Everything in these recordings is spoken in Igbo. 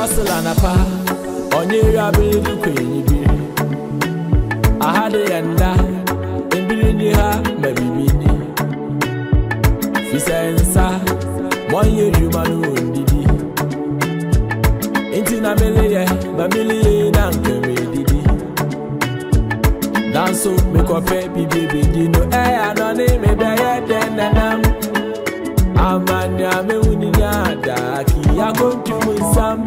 hustle anapa onye abiri dukwa enyi bi aha dị ya nda ebiri nye ha mebiri ni fisa nsa mọnye rima n'ondidi nti na mmiri yɛ ma mmiri yɛ na nkwa edidi nanso mekɔpɛ bibibi di no ɛyɛ anɔ ne mebɛyɛ ya da, ki ya nyaadaa kiyakontumu nsam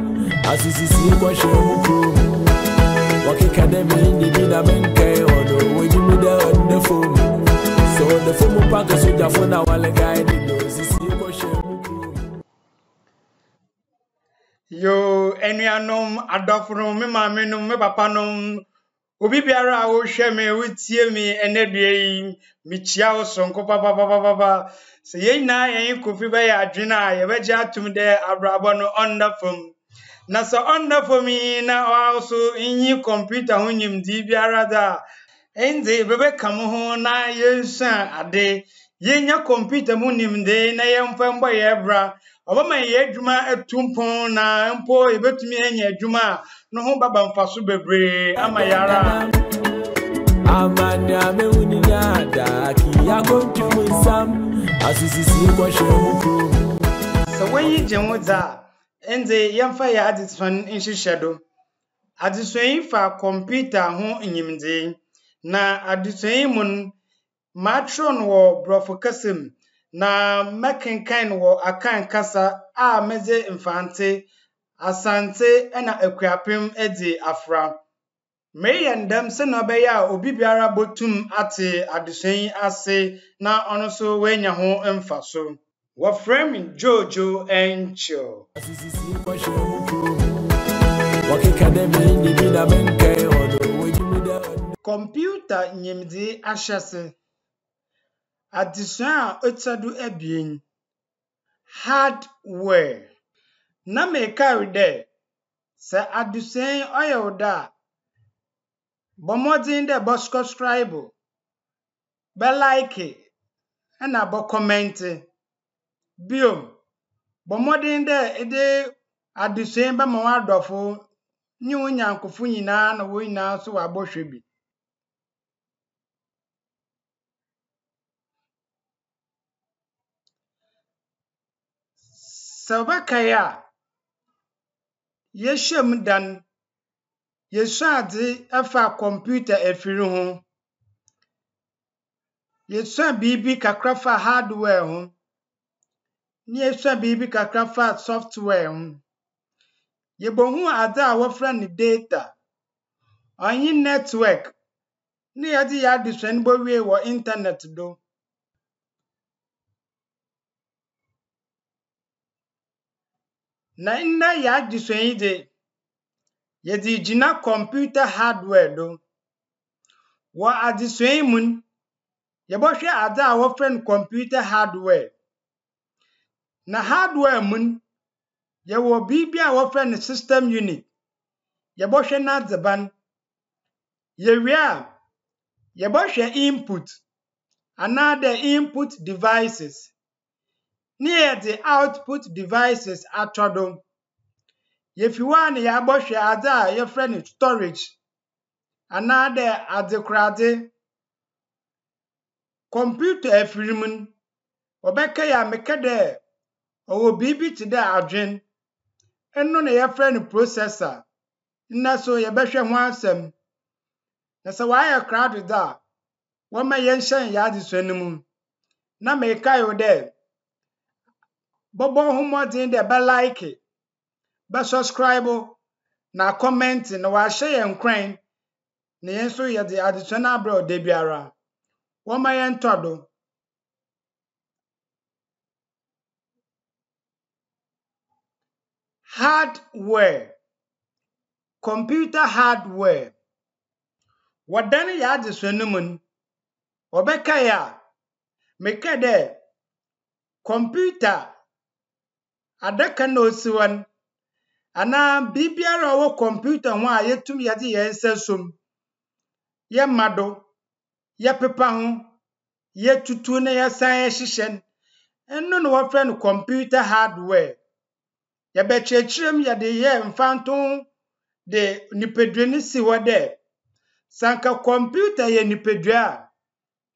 asisisi kɔhyɛ mu kurom wɔkeka dɛ menyini na menkɛe ɔno wɔnyimi dɛ ɔnnɛ fom sɛ ɔnnɛ fom panka sogyafo na walekae de no sisi kɔhyɛ mu kurom yo anuanom adɔfonom me maamenom me papanom obi biara a wohwɛ me wotie me ɛnɛ dua yi mekyia wo sonko papapapapa sɛ yɛn nyinaa yɛn kofi bɛyɛ adwene a yɛbɛgye atom dɛ abrabɔ no ɔnda fam na so onnafumi na wasu in yi kwamfuta hunyim di biara da inda bebe kamuhu na yensan ade yenya kwamfuta mu nim de na yɛmfa mbɔ yɛ bra ɔbɛma yɛ adwuma atu e mpon na mpo yɛbɛtumi e anya adwuma a no ho baba mfaso bebree ama yɛ ara amane amehu ni nyaada kiyagontum nsam asisisi mmɔhwɛ ho kurom sɛ woayi gye ho dza a nze yɛmfa yɛ adesua nhyehyɛ do adesua yi fa kɔmputa ho nyimdzee na adesua yi mu no matwerɛ no wɔ borɔfo kasa mu na mɛkenkan no wɔ akan kasa a medze mfante asante na akuapem edi afra mereyɛ ndɛm sɛna ɔbɛyɛ a obi biara botum ate adesua yi ase na ɔno nso woanya ho mfa so waframing Jojo Encho. Computer nyimdi ashase. Addition otadu ebien. Hardware. Na mekari de. Se addition oyo da. Bomodin de bo subscribe. Be like. Ena bo comment. biom bɔ mmɔden dɛ ɛde adesua bɛma adɔfo ne wo nyankofo nyinaa na wɔn nyinaa nso wɔabɔhwɛ bi sɛ wobɛkae a yɛhyiam dan yɛsua adze ɛfa kɔmputa afiri ho yɛsua biribi kakra fa hardware ho n'ɛhwɛ biribi kakra fa software ho yɛbɛhu adze a wɔfrɛ no data ɔnye network na yɛdze yɛ adesua no bowie wɔ internet do na nnɛ yɛ adesua yi de yɛdze gyina computer hardware do wɔ adesua yi mu no yɛbɛhwɛ adze a wɔfrɛ no computer hardware na hardware mu no yɛwɔ biribi a wɔfrɛ no system unit yɛbɔhwɛ n'adzeban yɛwie a yɛbɔhwɛ input anaa input devices ne yɛdze output devices atɔ do yɛfi hɔ a na yɛabɔhwɛ adze a yɛfrɛ no storage anaa dɛ adzekoradze kɔmputa afiri mu no wɔbɛka yɛ a meka dɛ ɔwɔ biribi te dɛ adwen ɛno na yɛfrɛ no processor nna so yɛbɛhwɛ ho asɛm na sɛ wayɛ kra dodo a wɔma yɛnhyɛn yɛn adesua no mu na mekae wo dɛ bɔbɔ ho mmɔden dɛ bɛlaike bɛsubscribe na kɔmmɛnte na wɔahyɛ yɛn kwan na yɛn nso yɛde adesua no abrɛ ɔda biara wɔma yɛntɔ do hardware computer hardware wɔdane yɛ adesua no mu no wɔbɛkae a meka dɛ computer adaka na osi hɔ no anaa biribiara ɔwɔ computer ho a yɛtum yɛde yɛn nsa som yɛma do yɛpepa ho yɛtutu na yɛsan yɛhyehyɛ no ɛno na hardware yɛbɛkyerɛkyerɛ mu yɛde yɛ mfanto de nipadua no si hɔ dɛ sanka kɔmputa yɛ nipadua a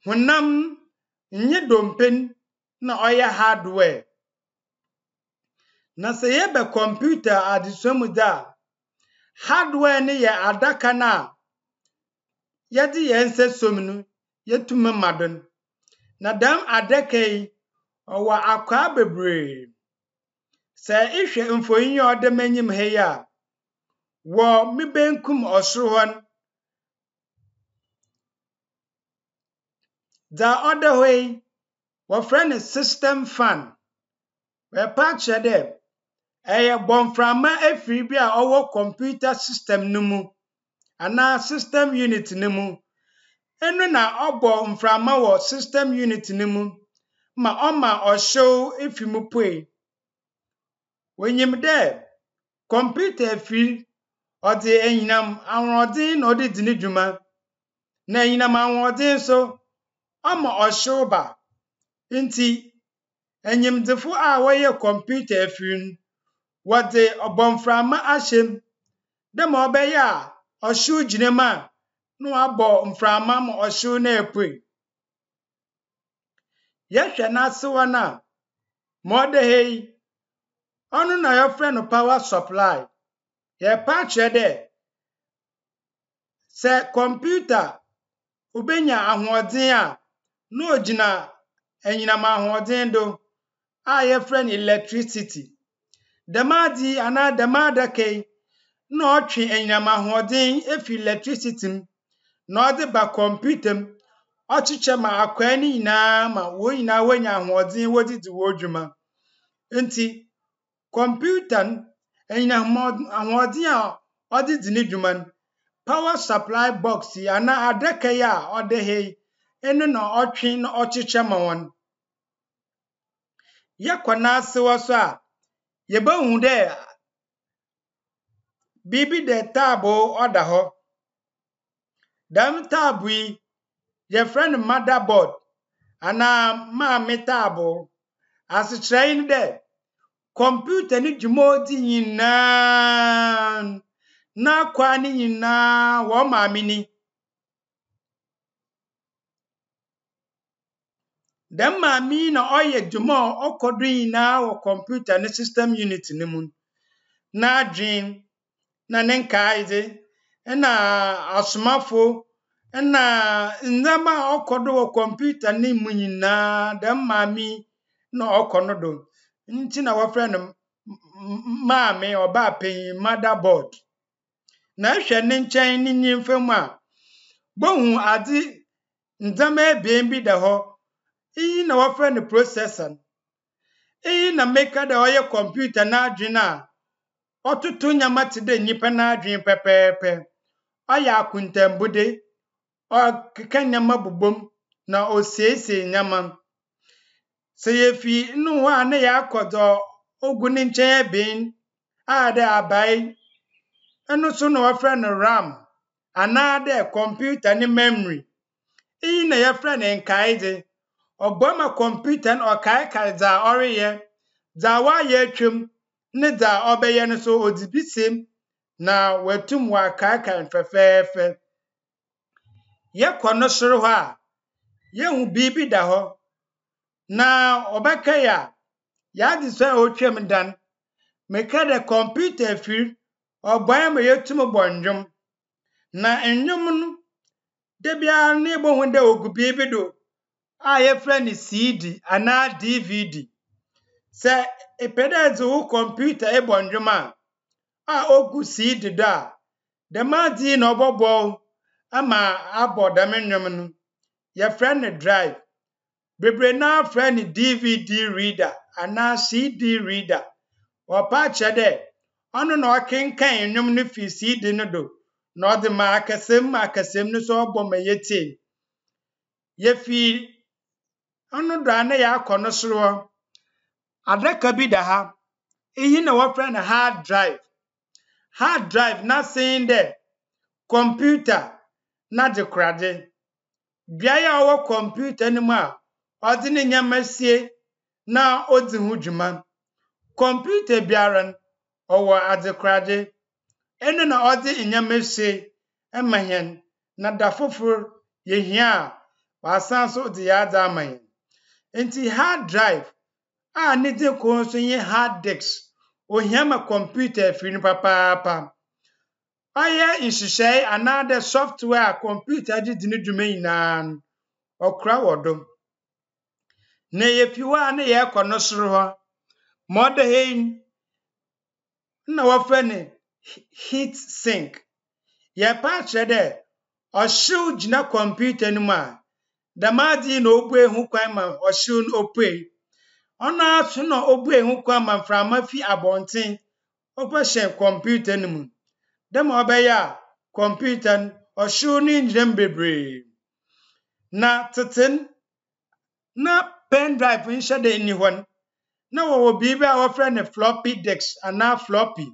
honam nye dompen na ɔyɛ hardware na sɛ yɛbɛ kɔmputa adesua mu dɛ a hardware no yɛ adaka no a yɛde yɛn nsa som no yɛtumi ma do no na dɛm adaka yi ɔwɔ akwaa bebree sɛ ihwɛ mfonyin a ɔda m'anim ha yi a wɔ me benkum ɔsoro hɔ no dza ɔda hɔ yi wɔfrɛ no system fan ɛpa akyerɛ dɛ ɛyɛ bɔnframa afiri bi a ɔwɔ computer system no mu anaa system unit no mu ɛno na ɔbɔ mframa wɔ system unit no mu ma ɔma ɔhyew efi mu poe. wenyem de kọmputa efi ọdị enyinam anwụrọdị na dị dwuma na enyinam anwụrọdị nso ama ọhye ụba nti enyimdefo a wɔyɛ kọmputa efi no wɔde ɔbɔmframa ahyɛ mu dɛ ma ɔbɛyɛ a ɔhyew gyina mu a na wɔabɔ mframa ma ɔhyew no apue yɛhwɛ n'ase hɔ no a ma ɔda ha yi Ọnụ na yɛfrɛ no pawa supply yɛpa akyerɛ dɛ sɛ kɔmputa wobɛnya ahoɔden a na ogyina anyinam ahoɔden do a yɛfrɛ no electricity dɛm adi anaa dɛm adaka yi na ɔtwe anyinam ahoɔden efiri electricity mu na ọ dịba kọmputa mu ɔkyekyɛ ma akwaa no nyinaa ma wɔn nyinaa wɔanya ahoɔden wɔdidi wɔn dwuma nti Computer ina ahoɔden a ɔde di ne dwuma no power supply box yi anaa adaka yi a ɔda ha yi ɛno na ɔtwe na ɔkyekyɛ ma wɔn yɛkɔ n'asewa so a yɛbɛhu dɛ biribi dɛ taaboo ɔda hɔ dɛm taaboo yi yɛfrɛ no motherboard anaa maame taaboo asekyerɛ ne dɛ Computer ni dwumadi nyinaa n'akwaa ne nyinaa wɔn maame ni. Dɛm maame yi na ɔyɛ dwuma a ɔkɔ do nyinaa wɔ computer ne system unit ne mu. na ne nkaedze na asomafo na ndzɛmba a ɔkɔ do na ɔkɔ no do. nti na wɔfrɛ no maame ɔbaa panyin motherboard na ehwɛ ne nkyɛn ne nyimfa mu a bohu adze ndzɛmba ebien bi da hɔ iyi na wɔfrɛ no processor no iyi na meka da ɔyɛ kɔmputa n'adwene a ɔtoto nyama te dɛ nnipa n'adwene pɛpɛɛpɛ ɔyɛ akontambude ɔkeka nyama bobom na osiesie nyama seyefi nnun wa ne ya kɔdɔ ogun ne nkyɛn ebien a dɛ abae ɛno so na wɔfrɛ no ram anaa dɛ kɔmputa ne memory eyi na yɛfrɛ ne nkae de no ma kɔmputa no ɔkaekae dza ɔreyɛ dza wayɛ atwam ne dza ɔbɛyɛ no so odi bi sem na watum wakaekae fɛfɛɛfɛ yɛkɔ no soro hɔ a yɛhu biribi da hɔ na ɔbɛka yɛ a yɛade sɛ ɔtwam dan meka dɛ kɔmputa afiri ɔbɔn ma yɛtum bɔ ndwom na ndwom no da biara no yɛbɛhu dɛ ogu biribi do a yɛfrɛ no cd anaa dvd sɛ ɛpɛ dɛ dze wo kɔmputa ɛbɔ ndwom a a ogu cd do a dɛm ade na ɔbɔbɔ ama abɔ dɛm ndwom no yɛfrɛ no drive bebree na frɛ n'i dvd reader anaa cd reader ɔpa akyerɛ dɛ ɔno na ɔkenkan nnwom no firi cd no do na ɔde ma akasɛm ma akasɛm no so ɔbɔ ma yɛtie yɛfi ɔno do a na yɛakɔ no soro hɔ adaka bi da ha eyi na wɔfrɛ no hard drive hard drive na sen dɛ kɔmputa na adekorade beaeɛ a ɔwɔ kɔmputa no mu a ọdịna enyemesie na odi ho dwuma kọmputa biara ɔwɔ adekorade ịnụ na ɔde enyemesie ma yɛn na da foforɔ yɛhia a wasan so de yɛ ada ama yɛn nti hard drive a ne de nso nye hard disk ohia ma kọmputa efiri no papaapa ɔyɛ nhyehyɛe anaa dɛ software a kɔmputa de di ne dwuma nyinaa no ɔkora wɔ do. na yɛfi hɔ a na kọ no soro hɔ ma ọ dịghị yi na wɔfrɛ no heat sink yɛpa akyerɛ dɛ ɔhyew gyina kɔmputa no mu a dɛm ade yi na obue ehu kwan ma ɔhyew no opue ɔno aso na obue ehu kwan ma mframa fi abɔnten ɔbɛhyɛ kɔmputa no mu dɛm ɔbɛyɛ a kɔmputa no ɔhyew no nyinam bebree na tete na pen drive nhyɛ da nni hɔ no na wɔwɔ biribi a wɔfrɛ no floppy dex anaa floppy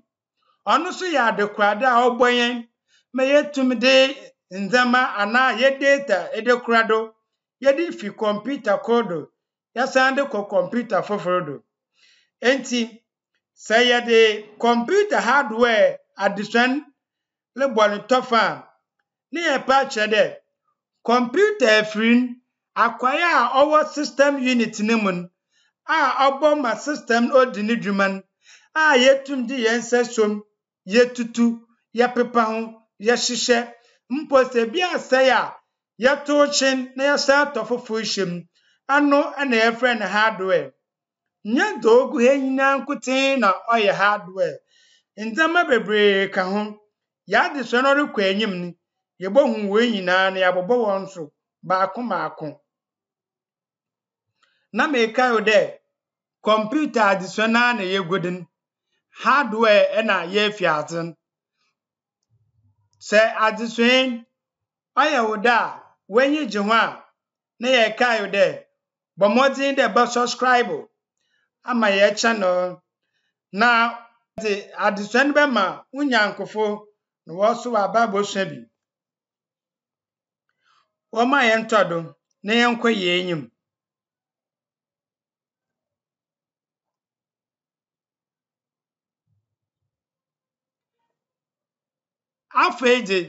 ɔno nso yɛ adekorade a ɔbɔ yɛn ma yɛtum de ndzɛmba anaa yɛ data de kora do yɛde fi kɔmputa koro do yɛsan de kɔ kɔmputa foforɔ do nti sɛ yɛde kɔmputa hardware adesuan rebɔ no tɔfa a ne yɛpɛ akyerɛ dɛ kɔmputa afiri akwae a ɔwɔ sistem unit ne mu no a ɔbɔ ma system no odi ne dwuma no a yɛtum de yɛn nsa som yɛtutu yɛpepa ho yɛhyehyɛ mpo sɛ bi asɛe a yɛto kyen na yɛsan tɔ foforɔ hyɛ mu ano na yɛfrɛ no hardware nyɛ dɔ ogu ha nyinaa nkotee na ɔyɛ hardware ndzɛmba bebree ka ho yɛadesua no rekɔ enyim no yɛbɛhu wɔn nyinaa na yɛabobɔ wɔn so baako baako na mekae dɛ kɔmputa adesua naa na yɛ gu hardware ɛna yɛafi ase sɛ adesua ɔyɛ wo dɛ a w'anyi gye ho a na yɛkae dɛ bɔ mmɔden dɛ bɛ subscribe ama yɛ channel na de adesua no na wɔso wɔaba abɔsua bi wɔma yɛntɔ do na yɛnkɔ yɛn enyim afọ eje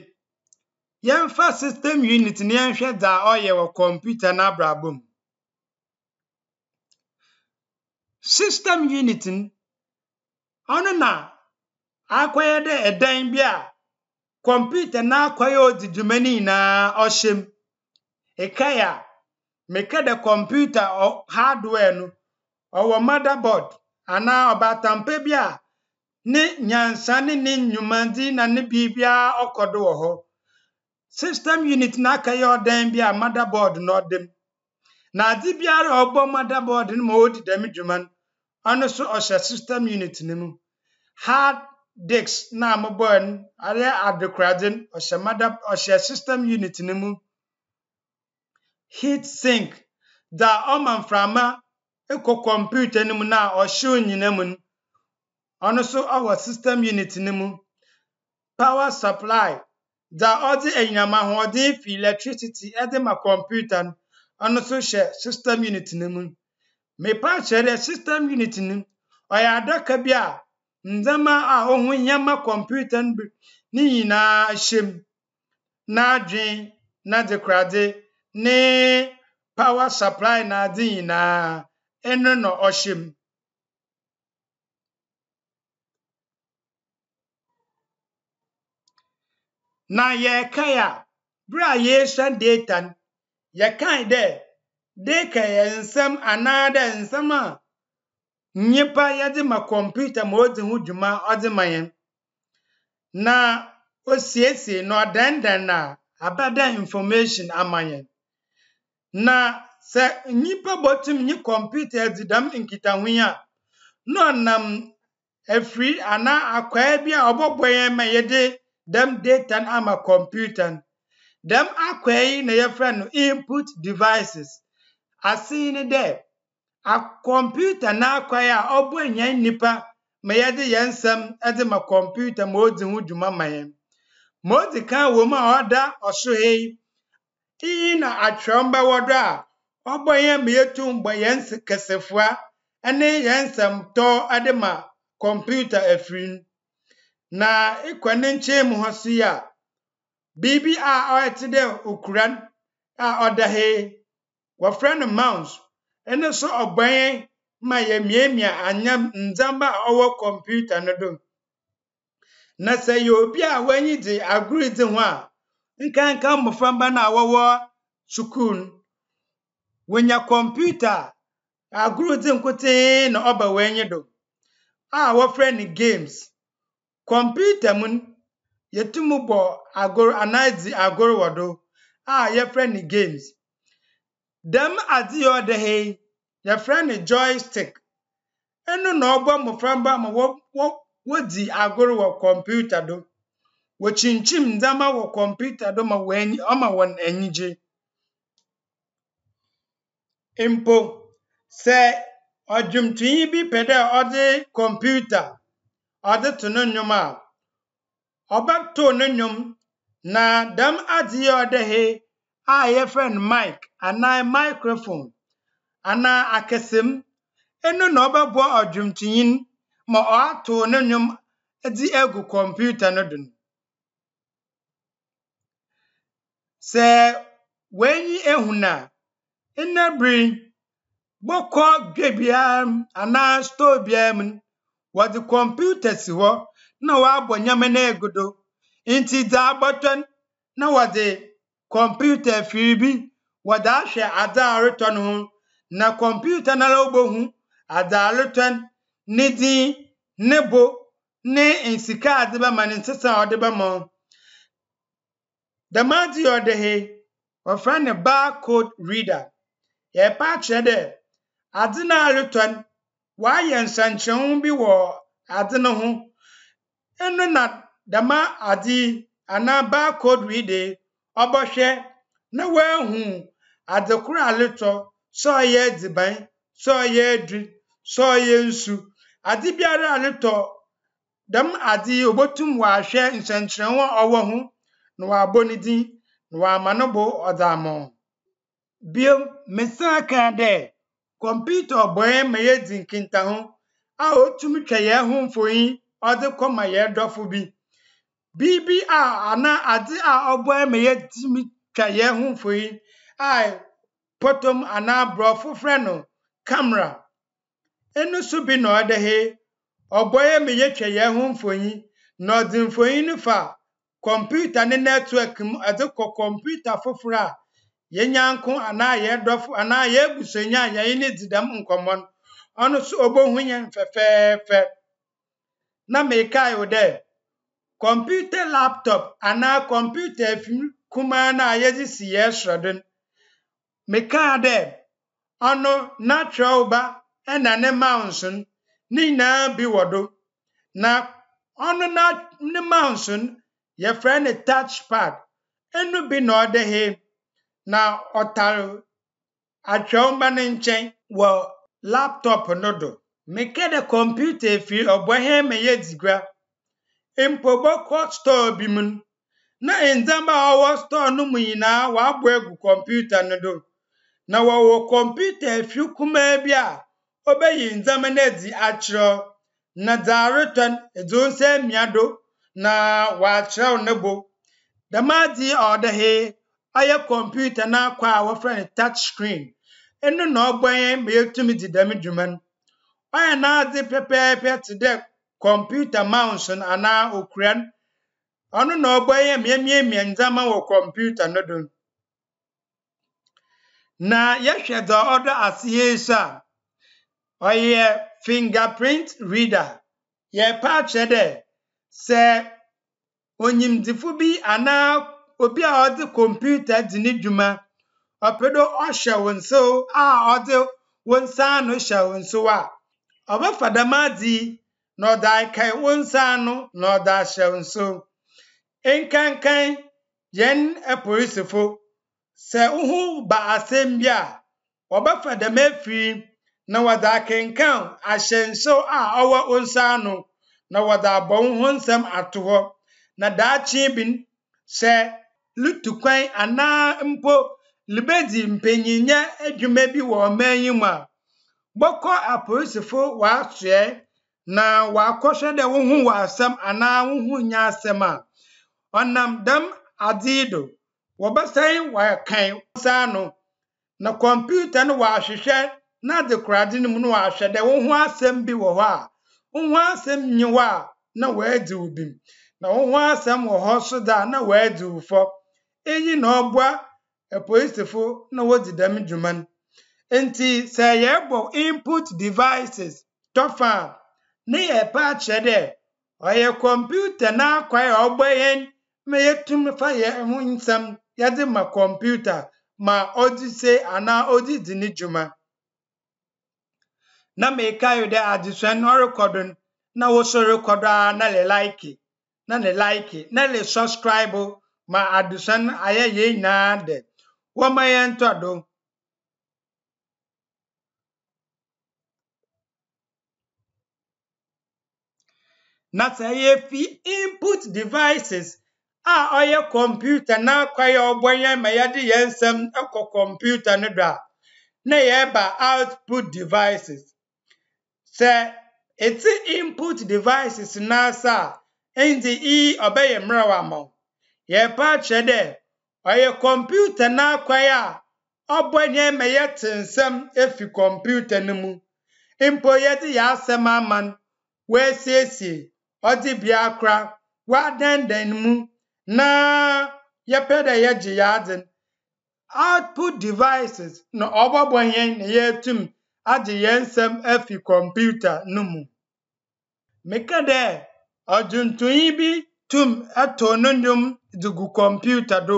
yɛmfa system unit na yɛnhwɛ dza ɔyɛ wɔ kɔmputa n'abrabɔ mu system unit no na akɔyɛ dɛ bi a na n'akɔyɛ odi dwuma no nyinaa ɔhyɛ mu ya, yɛ a kọmputa dɛ kɔmputa hardware mada ɔwɔ motherboard anaa ɔbaatampa bi a ne nyansa ne ne nnwumadi na ne biribiara ɔkɔdo wɔ hɔ system unit n'aka yɛ ɔdan bi a motherboard na ɔda mu na ade biara a ɔbɔ motherboard no ma ɔredi dɛm dwuma no ɔno nso ɔhyɛ system unit no mu hard disk na mobile no ayɛ adekorade no ɔhyɛ mother ɔhyɛ system unit no mu heat sink da ɔma mframa ɛkɔ kɔmputa no mu na ɔhyew nyina mu no ọnụ nso ọwọ system unit ni mu power supply dza ɔdze enyinamahoɔden fi electricity ɛde ma computer no ɔno so hyɛ system unit ni mu mepa kyerɛ dɛ system unit ni ɔyɛ adaka bi a ndzɛmba a ohu hia ma computer no bi ne nyinaa hyɛ mu n'adwen n'adzekorade ne power supply n'adze nyinaa ɛno na ɔhyɛ na yɛrekae a bere a yɛrehwɛ data no yɛkae dɛ data yɛ nsɛm anaa dɛ nsɛm a nnipa yɛde ma kɔmputa ma ɔdi ho dwuma ɔde ma yɛn na osiesie na ɔdɛndɛn na abɛda information ama yɛn na sɛ nnipa bɔtum nye kɔmputa adi dɛm nkitaho yi a na ɔnam afiri anaa akwaa bi a ɔbɔbɔ yɛn ma yɛde dem data ama kọmputa dem yi na yɛfrɛ no input devices ase ne dɛ kɔmputa n'akwai a ɔbɔ nyɛn nipa ma yɛde yɛn nsɛm ɛde ma kɔmputa ma odi ho dwuma ma yɛn ma odi kan wɔ mu a ɔda ɔsoro yi iyi na atwerɛm bɛwɔ do a ɔbɔ yɛn ma yɛtum mbɔ yɛn kɛsɛfoa ɛne yɛn nsɛmtɔ ɛde ma kɔmputa afiri mu. na ne nkyɛn mu hɔ so yi a biribi a ɔte dɛ okura a ɔda ha yi wɔfrɛ no mount ɛne so ɔbɛn ma yɛmiamia anya ndzɛmba a ɔwɔ kɔmputa no do na sɛ yɛ obi a w'anyi gye agoro dzi ho a nkanka mmɔframba no a wɔwɔ sukuu no wonya kɔmputa a agoro dzi nkotee na ɔba w'anyi do a wɔfrɛ no games computer mun yɛtumi bɔ agor anaa dzi agor wɔ do a yɛfrɛ no games dɛm adze yɛ ɔda ha yi yɛfrɛ no joystick ɛno na ɔbɔ mmɔframba ma wodzi agor wɔ computer do wɔkyinkyim ndzɛmba wɔ computer do ma wɔn ani ɔma wɔn anigye mpo sɛ ɔdwomtonyi bi pɛ dɛ ɔdze computer ɔde to no nnwom a ɔbɛto no nnwom na dɛm adeɛ ɔde he a yɛfrɛ no mic anaa microphone anaa akasam ɛno na ɔbɛboa ɔdwomtonyin ma ɔato no nnwom de agu kɔmputa no do no sɛ w'enyi ehu na nnabere bɔkɔ dwa biara anaa store biara mu no wadhi si siho na wabwa nyama negudu inti dabatwan na bi wadhi kompyuta fibi wadashe adarutan hu na kompyuta na lobo hu adarutan ne din ne bo ne nsika adeba ma ne nsesa ɔdeba ma dɛmaadi ɔde he wɔfrɛ ne barcode reader yɛpa akyerɛ dɛ ade na aretɔ no wayɛ nsɛnkyerɛnho bi wɔ ade no ho ɛno na dama ade anaa barcode yi de ɔbɛhwɛ na wahu ade koro aletɔ sɛ ɔyɛ adziban sɛ ɔyɛ adu sɛ ɔyɛ nsu ade biara aletɔ dɛm ade yi obotum wahwɛ nsɛnkyerɛnho a ɔwɔ ho na wabɔ ne din na wama no bo ɔdze ama wo bio mesan kaa dɛ Kompyuta oboye meye din kintahu a o tumi tweye ho mfonyi ode koma ye dofo bi bibi a ana ade a oboye m tumi tweye ho mfonyi a potom ana brofo freno camera enu so bi na ode he oboye meye tweye ho mfonyi na ode mfonyi no fa computer ne netwọk m ade kɔ computer foforo a yenyanko anaa yɛ dɔfo anaa yɛ abusanya a yɛne di dɛm nkɔmmɔ no ɔno so obohu yɛn fɛfɛɛfɛ na mekae wo dɛ kɔmputa laptop ana kọmputa afim kumaa no a yɛdze si yɛ srɔdo no mekaa ọnụ ɔno n'atwerɛw ba ɛna ne mounts no ne nyinaa bi wɔ do na ɔno na ne mounts no yɛfrɛ ne touch pad ɛnu bi na ɔde hee na ọtalụ achọmgbanị nche wọ laptọpụ nụdụ mekede kọmputa efi ọbọhe meye digwa impobo kọt stọọ bi mu na ndzamba a ọwọ stọọ no mu nyinaa wabọ egu kọmputa n'odo. do na wɔwɔ kɔmputa efi kumaa bi a obeyi ndzamba no adi akyerɛw na dza retɔn edzi nsa emia do na wakyerɛw n'ebo. bo dɛm adi a ɔda ayɛ kɔmputa n'akɔ a wɔfrɛ no touch screen ɛno na ɔbɛn ma yɛtumi di dɛm dwuma no ɔyɛ n'adze pɛpɛɛpɛ te dɛ kɔmputa mouse no anaa okura no ɔno na ɔbɛyɛ ma yɛmiamia wɔ kɔmputa no do na yɛhwɛ dza ɔdɔ ase yie so a ɔyɛ fingerprint reader yɛpa akyerɛ dɛ sɛ onyimdifo bi anaa obi a ɔde kɔmputa di ne dwuma ɔpɛ dɛ ɔhyɛ a ɔde wo nsa ano hyɛ wo a ɔbɛfa dɛm adi na ɔde akae wo nsa ano na ɔde ahyɛ wo nkankan yɛn apolisifo sɛ wohu ba asɛm bi a wɔbɛfa dɛm afiri na wɔde akenkan ahyɛ a ɔwɔ wo nsa ano na wɔde abɔ wo ho nsɛm ato hɔ na daakye bi sɛ lutukwan anaa mpo libedi mpanyinya adwuma bi wɔ ɔman yi mu a bɔkɔ apolisifo wɔatoɛ na wɔakɔhwɛ dɛ wohu wɔ asɛm anaa wohu nya asɛm a ɔnam dɛm ade yi do wɔbɛsɛn wɔakan saa no na kɔmputa no wɔahwehwɛ na adekorade no mu no wɔahwɛ dɛ wohu asɛm bi wɔ hɔ a wohu asɛm nyi hɔ a na wɔadi wo bim na wohu asɛm wɔ hɔ so da a na wɔadi wo fɔ na noogwa epolisifu nowozidam dwuma no nti sɛ yɛbɔ input devices tɔfa a ne yɛpɛ akyerɛ dɛ ɔyɛ kɔmputa n'akwan a ɔbɔ yɛn ma yɛtumi fa yɛn ho nsɛm yɛde ma kɔmputa ma ɔdze se anaa ɔdze di ne dwuma na meka yi dɛ adesua no ɔrekɔdo no na wɔso rekɔdo a na le like na le like na le subscribe ma adusa no ayɛ yei nyinaa dɛ wɔma yɛn ntɔ do na sɛ fi input devices a ɔyɛ kɔmputa na kwaeɛ ɔbɔ yɛn ma yɛde yɛn nsɛm kɔ kɔmputa no do a na yɛba output devices sɛ ɛti input devices na a ɛnti ii ɔbɛyɛ mmerɛw ama wo yɛpa akyerɛ dɛ ɔyɛ kɔmputa ya a ɔbɔ nyɛ ma te nsɛm efi kɔmputa no mu mpo yɛde yɛ asɛm ama no wɔasiesie ɔde bea akora wɔadandan mu na yɛpɛ dɛ yɛgye yɛ ade no output devices na ɔbɔbɔ yɛn na yɛatum agye yɛn nsɛm efi kɔmputa no mu meka dɛ ɔdwontonyi bi tum ɛtoo no nnwom dugu kɔmputa do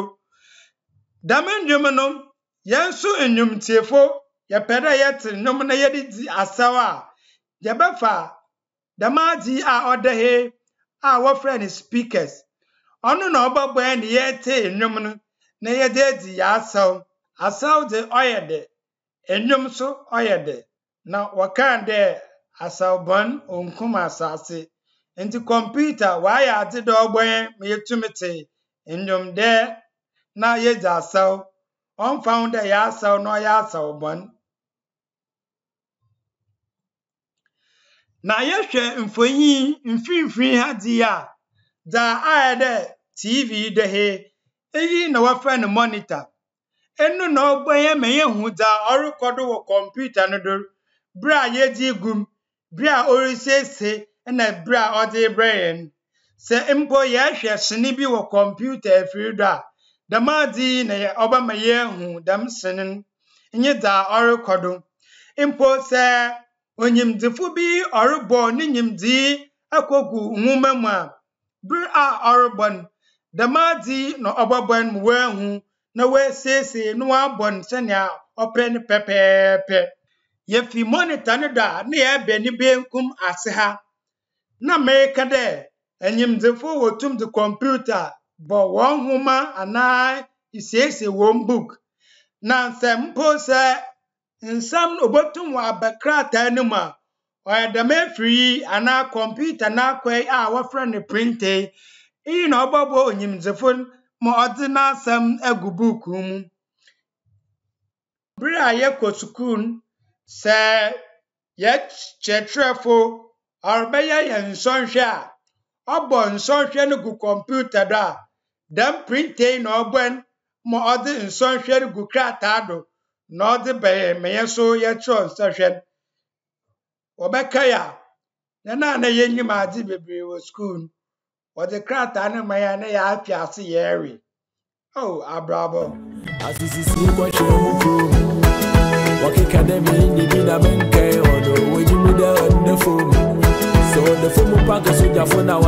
dɛm nnwom no yɛn nso nnwomtiefo yɛpɛ dɛ yɛte nnwom na yɛde di asaw a yɛbɛfa dɛm adi a ɔda he a wɔfrɛ no speakers ɔno na ɔbɛbɔɛ ne yɛte nnwom no na yɛde adi yɛasaw. asaw asaw de ɔyɛ dɛ nnwom nso ɔyɛ na wɔkaa dɛ asawbɔn onkum asase nti kɔmputa waayɛ ade dɛ ɔbɔɛ ma yɛtumi tee Nnwomde na yɛdze asaw ɔmfa ho dɛ yɛasaw na ɔyɛ asaw bɔn na yɛhwɛ mfonyin mfinimfini ha dzi a dza ayɛ dɛ tv da he eyi na wɔfrɛ no monitor enu na ɔbɛyɛ ma yɛhu dza ɔrekɔ do wɔ kɔmputa no do bere a yɛdze gu mu bere a ɔresiesie na bere a ɔdze rebrɛ yɛn sɛ mpo yɛhwɛ sene bi wɔ kɔmputa afiri do a dɛm ade na ɔbɛma yɛahu dɛm sene no nye dza ɔrekɔ do mpo sɛ onyimdefo bi ɔrebɔ ne nyimdee akɔgu nwoma mu a bere a ɔrebɔ no dɛm na ɔbɛbɔ no mu wɔahu na wɔasiesie na wɔabɔ no sɛnea ɔpɛ no pɛpɛɛpɛ yɛfi mɔnita no do a na yɛabɛ ne benkum ase ha na mereka dɛ enyimdefo wotum de kɔmputa bɔ wɔn nhoma anaa esiesie wɔn book na sɛ mpo sɛ nsɛm na obotum wɔ aba krataa no mu a ɔyɛ dɛm efiri yi anaa kɔmputa n'akɔ yi a wɔfrɛ no printe iyi na ɔbɛbɔ onyimdefo ma ɔdze n'asɛm agu buuku mu bere a yɛkɔ sukuu sɛ yɛkyerɛkyerɛfo ɔrebɛyɛ yɛn nsɔnhwɛ a ɔbɔ nsɔnhwɛ no gu kọmputa do a dɛm printe na ma dị nsɔnhwɛ no gu krataa do na ọ bɛyɛ mɛyɛ so yɛkyerɛw nsɔnhwɛ no wɔbɛka na na m ade bebree wɔ skuul ọ dị krataa no ma ya na ya ase asị ya eri asisisi kɔkyerɛ